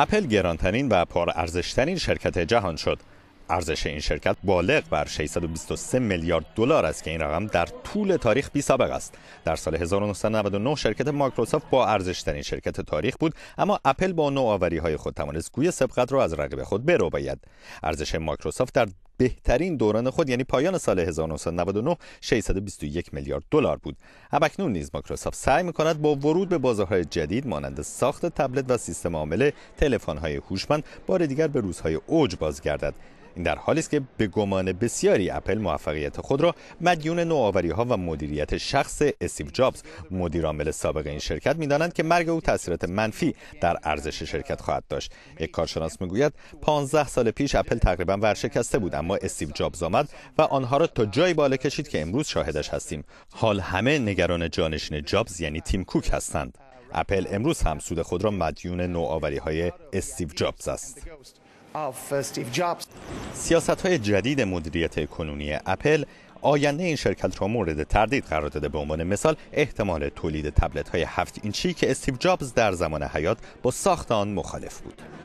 اپل گرانترین و پرارزشترین شرکت جهان شد ارزش این شرکت بالغ بر 623 میلیارد دلار است که این رقم در طول تاریخ بی سابق است در سال 1999 شرکت مایکروسافت با ارزش ترین شرکت تاریخ بود اما اپل با نوآوری های خود توانست گوی سبقت را از رقیب خود برو ارزش مایکروسافت در بهترین دوران خود یعنی پایان سال 1999 621 میلیارد دلار بود ابکنون نیز مایکروسافت سعی میکند با ورود به بازارهای جدید مانند ساخت تبلت و سیستم عامل تلفن‌های هوشمند بار دیگر به روزهای اوج بازگردد این در حالی است که به گمان بسیاری اپل موفقیت خود را مدیون نوآوری ها و مدیریت شخص استیو جابز عامل سابق این شرکت میدانند که مرگ او تاثیرات منفی در ارزش شرکت خواهد داشت یک کارشناس میگوید 15 سال پیش اپل تقریبا ورشکسته بود اما استیو جابز آمد و آنها را تا جایی بالا کشید که امروز شاهدش هستیم حال همه نگران جانشین جابز یعنی تیم کوک هستند اپل امروز هم سود خود را مدیون نوآوری استیو جابز است. سیاست های جدید مدیریت کنونی اپل آینده این شرکت را مورد تردید قرار داده به عنوان مثال احتمال تولید تبلت های هفت اینچی که استیو جابز در زمان حیات با ساخت آن مخالف بود